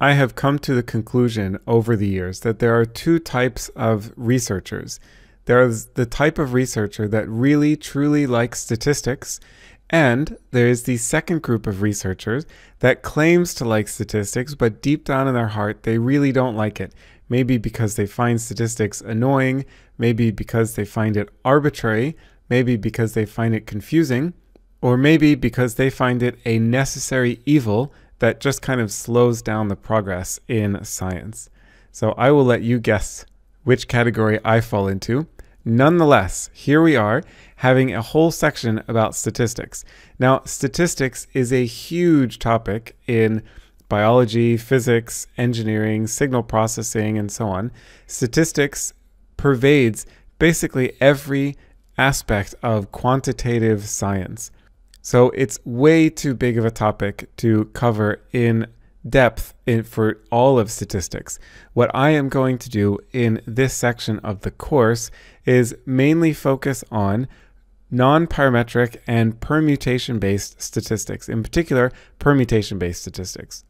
I have come to the conclusion over the years that there are two types of researchers. There's the type of researcher that really truly likes statistics, and there is the second group of researchers that claims to like statistics, but deep down in their heart, they really don't like it. Maybe because they find statistics annoying, maybe because they find it arbitrary, maybe because they find it confusing, or maybe because they find it a necessary evil that just kind of slows down the progress in science. So I will let you guess which category I fall into. Nonetheless, here we are having a whole section about statistics. Now, statistics is a huge topic in biology, physics, engineering, signal processing, and so on. Statistics pervades basically every aspect of quantitative science. So it's way too big of a topic to cover in depth in, for all of statistics. What I am going to do in this section of the course is mainly focus on non-parametric and permutation-based statistics, in particular, permutation-based statistics.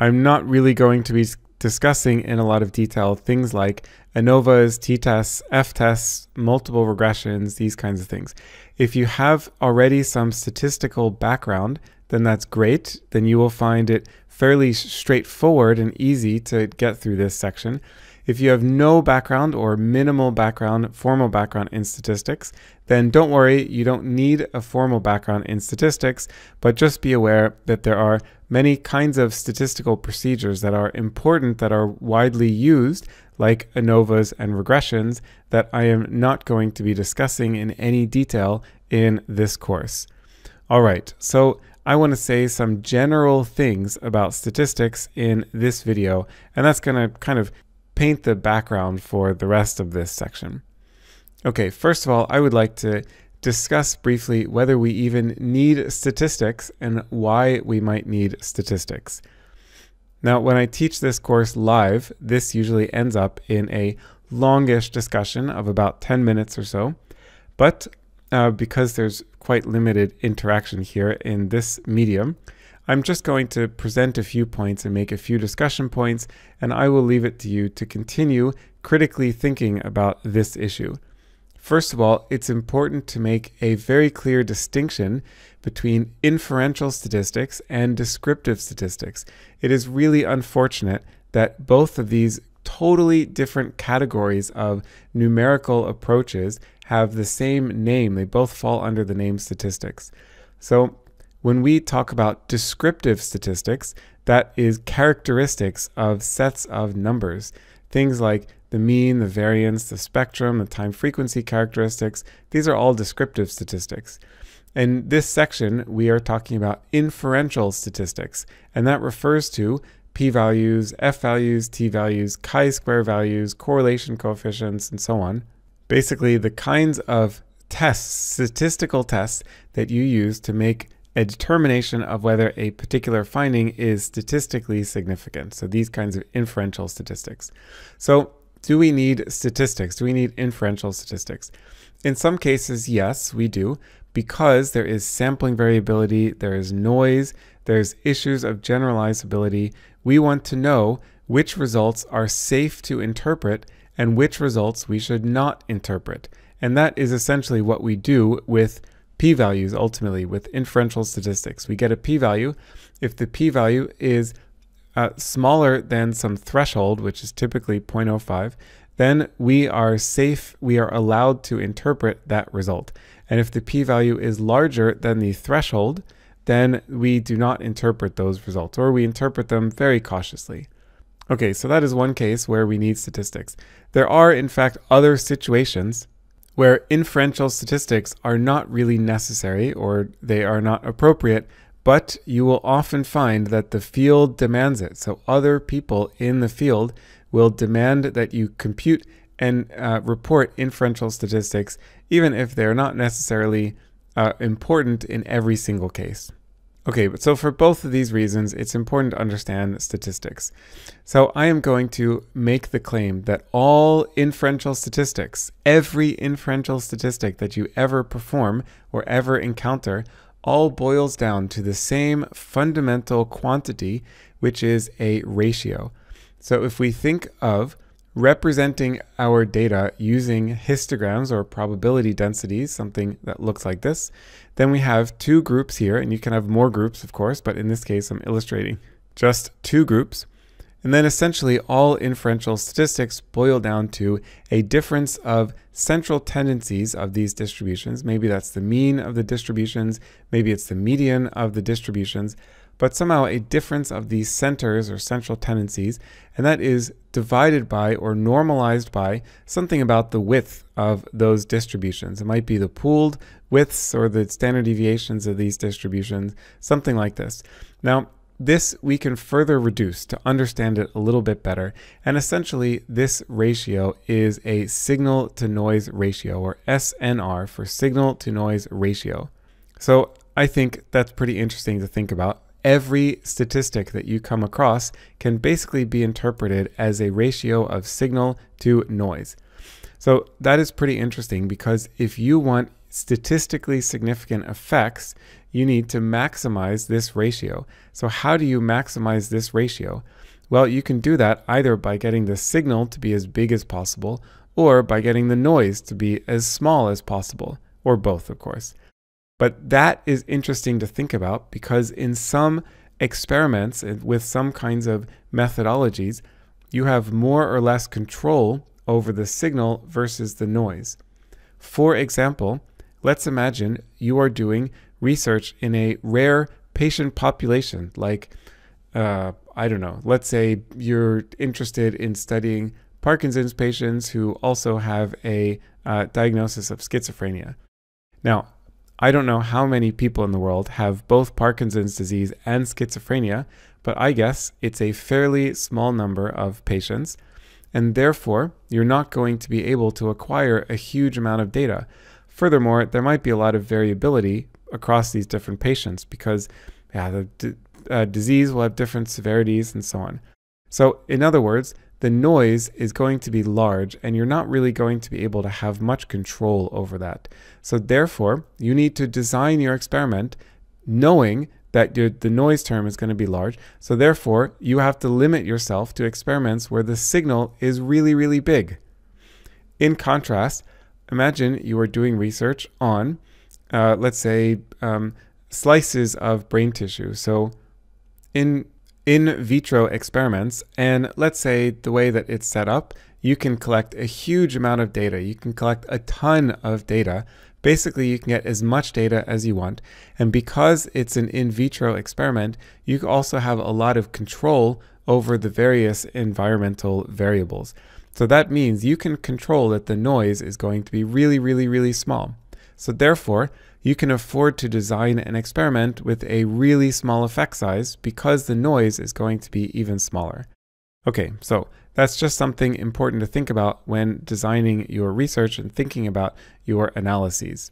I'm not really going to be discussing in a lot of detail things like ANOVAs, t-tests, f-tests, multiple regressions, these kinds of things. If you have already some statistical background, then that's great. Then you will find it fairly straightforward and easy to get through this section. If you have no background or minimal background, formal background in statistics, then don't worry, you don't need a formal background in statistics, but just be aware that there are many kinds of statistical procedures that are important, that are widely used, like ANOVAs and regressions, that I am not going to be discussing in any detail in this course. All right, so I want to say some general things about statistics in this video, and that's going to kind of paint the background for the rest of this section. Okay, first of all, I would like to discuss briefly whether we even need statistics and why we might need statistics. Now, when I teach this course live, this usually ends up in a longish discussion of about 10 minutes or so. But uh, because there's quite limited interaction here in this medium, I'm just going to present a few points and make a few discussion points, and I will leave it to you to continue critically thinking about this issue. First of all, it's important to make a very clear distinction between inferential statistics and descriptive statistics. It is really unfortunate that both of these totally different categories of numerical approaches have the same name. They both fall under the name statistics. So when we talk about descriptive statistics, that is characteristics of sets of numbers. Things like the mean, the variance, the spectrum, the time frequency characteristics, these are all descriptive statistics. In this section, we are talking about inferential statistics, and that refers to p values, f values, t values, chi square values, correlation coefficients, and so on. Basically, the kinds of tests, statistical tests, that you use to make a determination of whether a particular finding is statistically significant. So these kinds of inferential statistics. So do we need statistics? Do we need inferential statistics? In some cases, yes, we do, because there is sampling variability, there is noise, there's issues of generalizability. We want to know which results are safe to interpret and which results we should not interpret. And that is essentially what we do with p-values ultimately with inferential statistics. We get a p-value if the p-value is uh, smaller than some threshold, which is typically 0.05, then we are safe, we are allowed to interpret that result. And if the p-value is larger than the threshold, then we do not interpret those results, or we interpret them very cautiously. Okay, so that is one case where we need statistics. There are, in fact, other situations where inferential statistics are not really necessary or they are not appropriate, but you will often find that the field demands it. So other people in the field will demand that you compute and uh, report inferential statistics, even if they're not necessarily uh, important in every single case. Okay, so for both of these reasons, it's important to understand statistics. So I am going to make the claim that all inferential statistics, every inferential statistic that you ever perform or ever encounter, all boils down to the same fundamental quantity, which is a ratio. So if we think of representing our data using histograms or probability densities, something that looks like this, then we have two groups here, and you can have more groups, of course, but in this case, I'm illustrating just two groups. And then essentially all inferential statistics boil down to a difference of central tendencies of these distributions. Maybe that's the mean of the distributions, maybe it's the median of the distributions, but somehow a difference of these centers or central tendencies, and that is divided by or normalized by something about the width of those distributions. It might be the pooled widths or the standard deviations of these distributions, something like this. Now, this we can further reduce to understand it a little bit better. And essentially, this ratio is a signal to noise ratio, or SNR for signal to noise ratio. So I think that's pretty interesting to think about every statistic that you come across can basically be interpreted as a ratio of signal to noise. So that is pretty interesting because if you want statistically significant effects, you need to maximize this ratio. So how do you maximize this ratio? Well, you can do that either by getting the signal to be as big as possible or by getting the noise to be as small as possible, or both, of course. But that is interesting to think about because in some experiments eh, with some kinds of methodologies, you have more or less control over the signal versus the noise. For example, let's imagine you are doing research in a rare patient population, like, uh, I don't know, let's say you're interested in studying Parkinson's patients who also have a uh, diagnosis of schizophrenia. Now, I don't know how many people in the world have both Parkinson's disease and schizophrenia, but I guess it's a fairly small number of patients, and therefore you're not going to be able to acquire a huge amount of data. Furthermore, there might be a lot of variability across these different patients because yeah, the uh, disease will have different severities and so on. So, in other words, the noise is going to be large and you're not really going to be able to have much control over that. So therefore, you need to design your experiment knowing that the noise term is going to be large. So therefore, you have to limit yourself to experiments where the signal is really, really big. In contrast, imagine you are doing research on, uh, let's say, um, slices of brain tissue. So in in vitro experiments. And let's say the way that it's set up, you can collect a huge amount of data. You can collect a ton of data. Basically, you can get as much data as you want. And because it's an in vitro experiment, you also have a lot of control over the various environmental variables. So that means you can control that the noise is going to be really, really, really small. So therefore, you can afford to design an experiment with a really small effect size because the noise is going to be even smaller. Okay, so that's just something important to think about when designing your research and thinking about your analyses.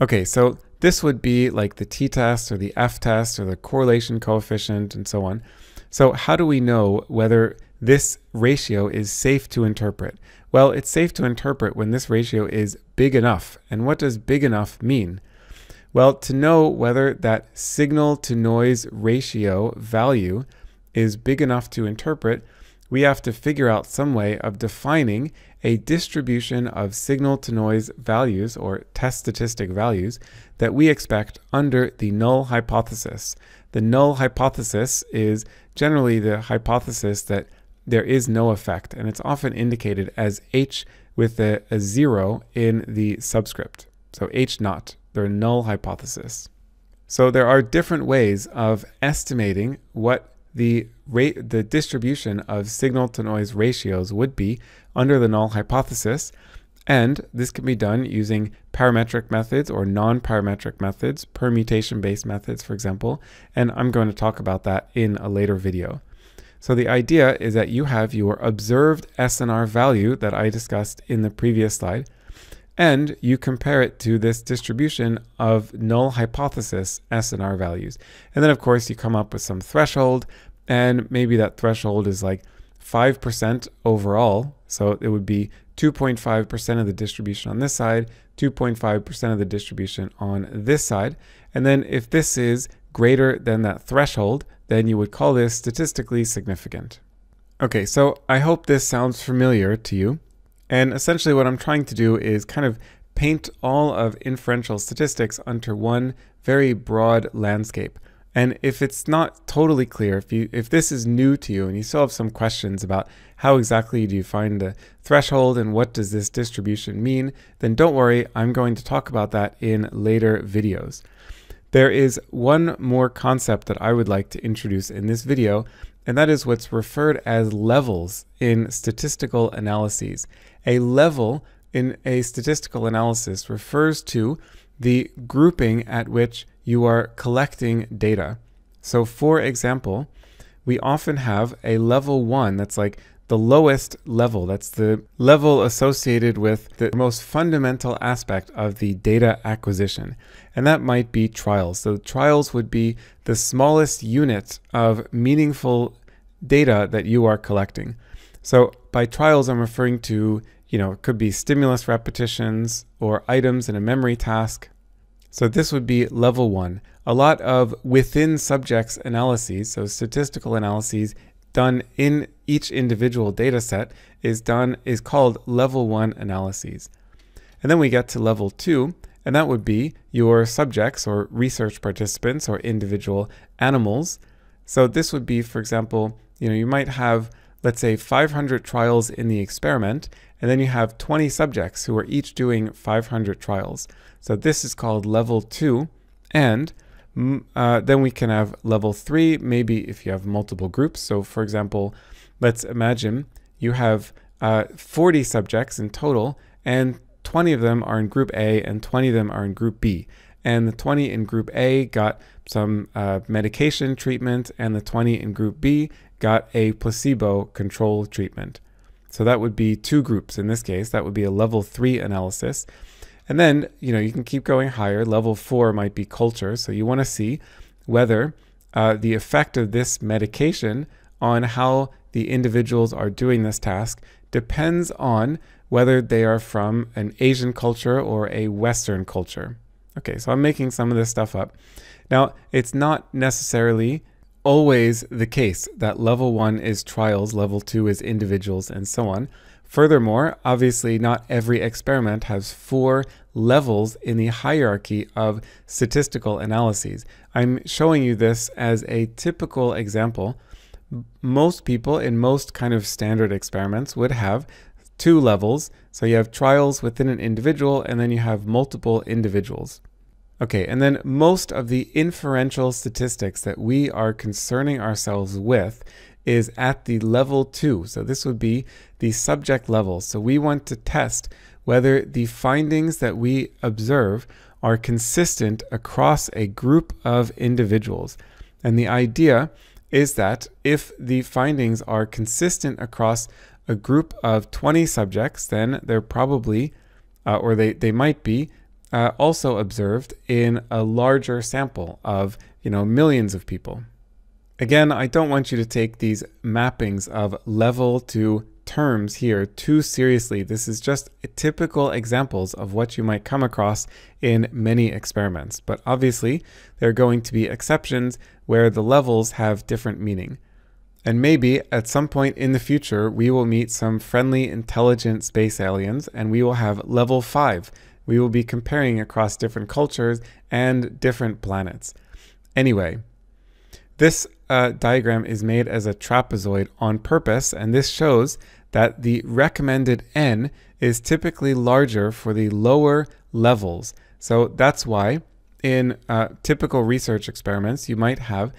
Okay, so this would be like the t-test or the f-test or the correlation coefficient and so on. So how do we know whether this ratio is safe to interpret? Well, it's safe to interpret when this ratio is big enough. And what does big enough mean? Well, to know whether that signal to noise ratio value is big enough to interpret, we have to figure out some way of defining a distribution of signal to noise values or test statistic values that we expect under the null hypothesis. The null hypothesis is generally the hypothesis that there is no effect, and it's often indicated as H with a, a zero in the subscript. So H naught, their null hypothesis. So there are different ways of estimating what the rate, the distribution of signal to noise ratios would be under the null hypothesis. And this can be done using parametric methods or non-parametric methods, permutation-based methods, for example. And I'm going to talk about that in a later video. So the idea is that you have your observed SNR value that I discussed in the previous slide, and you compare it to this distribution of null hypothesis SNR values. And then, of course, you come up with some threshold, and maybe that threshold is like 5% overall. So it would be 2.5% of the distribution on this side, 2.5% of the distribution on this side. And then if this is greater than that threshold, then you would call this statistically significant. Okay, so I hope this sounds familiar to you. And essentially what I'm trying to do is kind of paint all of inferential statistics under one very broad landscape. And if it's not totally clear, if you if this is new to you and you still have some questions about how exactly do you find the threshold and what does this distribution mean, then don't worry, I'm going to talk about that in later videos. There is one more concept that I would like to introduce in this video, and that is what's referred as levels in statistical analyses. A level in a statistical analysis refers to the grouping at which you are collecting data. So for example, we often have a level one that's like the lowest level. That's the level associated with the most fundamental aspect of the data acquisition. And that might be trials. So trials would be the smallest unit of meaningful data that you are collecting. So by trials, I'm referring to, you know, it could be stimulus repetitions or items in a memory task. So this would be level one. A lot of within subjects analyses, so statistical analyses done in each individual data set is done is called level one analyses. And then we get to level two, and that would be your subjects or research participants or individual animals. So this would be, for example, you know, you might have, let's say 500 trials in the experiment, and then you have 20 subjects who are each doing 500 trials. So this is called level two, and uh, then we can have level three, maybe if you have multiple groups. So for example, let's imagine you have uh, 40 subjects in total, and 20 of them are in group A and 20 of them are in group B. And the 20 in group A got some uh, medication treatment, and the 20 in group B got a placebo control treatment. So that would be two groups in this case. That would be a level three analysis. And then, you know, you can keep going higher. Level four might be culture. So you want to see whether uh, the effect of this medication on how the individuals are doing this task depends on whether they are from an Asian culture or a Western culture. Okay, so I'm making some of this stuff up. Now, it's not necessarily always the case that level one is trials, level two is individuals, and so on. Furthermore, obviously, not every experiment has four levels in the hierarchy of statistical analyses. I'm showing you this as a typical example. Most people in most kind of standard experiments would have two levels. So you have trials within an individual, and then you have multiple individuals. Okay, and then most of the inferential statistics that we are concerning ourselves with is at the level two. So this would be the subject level. So we want to test whether the findings that we observe are consistent across a group of individuals. And the idea is that if the findings are consistent across a group of 20 subjects, then they're probably, uh, or they, they might be, uh, also observed in a larger sample of, you know, millions of people. Again, I don't want you to take these mappings of level to terms here too seriously. This is just typical examples of what you might come across in many experiments. But obviously, there are going to be exceptions where the levels have different meaning. And maybe at some point in the future, we will meet some friendly, intelligent space aliens and we will have level 5. We will be comparing across different cultures and different planets. Anyway, this uh, diagram is made as a trapezoid on purpose, and this shows that the recommended n is typically larger for the lower levels. So that's why in uh, typical research experiments, you might have,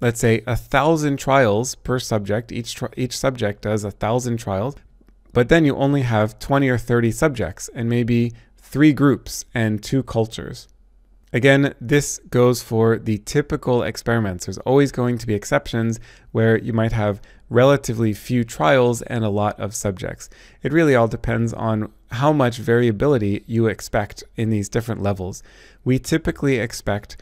let's say, a thousand trials per subject. Each, each subject does a thousand trials, but then you only have 20 or 30 subjects and maybe three groups and two cultures. Again, this goes for the typical experiments. There's always going to be exceptions where you might have relatively few trials and a lot of subjects. It really all depends on how much variability you expect in these different levels. We typically expect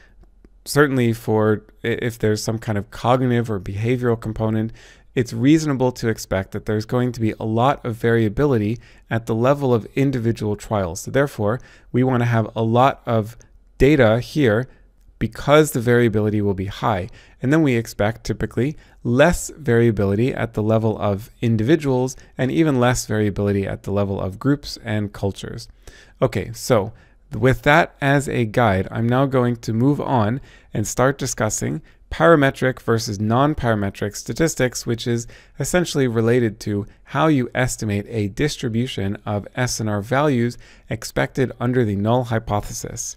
certainly for if there's some kind of cognitive or behavioral component, it's reasonable to expect that there's going to be a lot of variability at the level of individual trials. So therefore, we want to have a lot of data here because the variability will be high. And then we expect typically less variability at the level of individuals and even less variability at the level of groups and cultures. Okay, so with that as a guide, I'm now going to move on and start discussing parametric versus non-parametric statistics, which is essentially related to how you estimate a distribution of SNR values expected under the null hypothesis.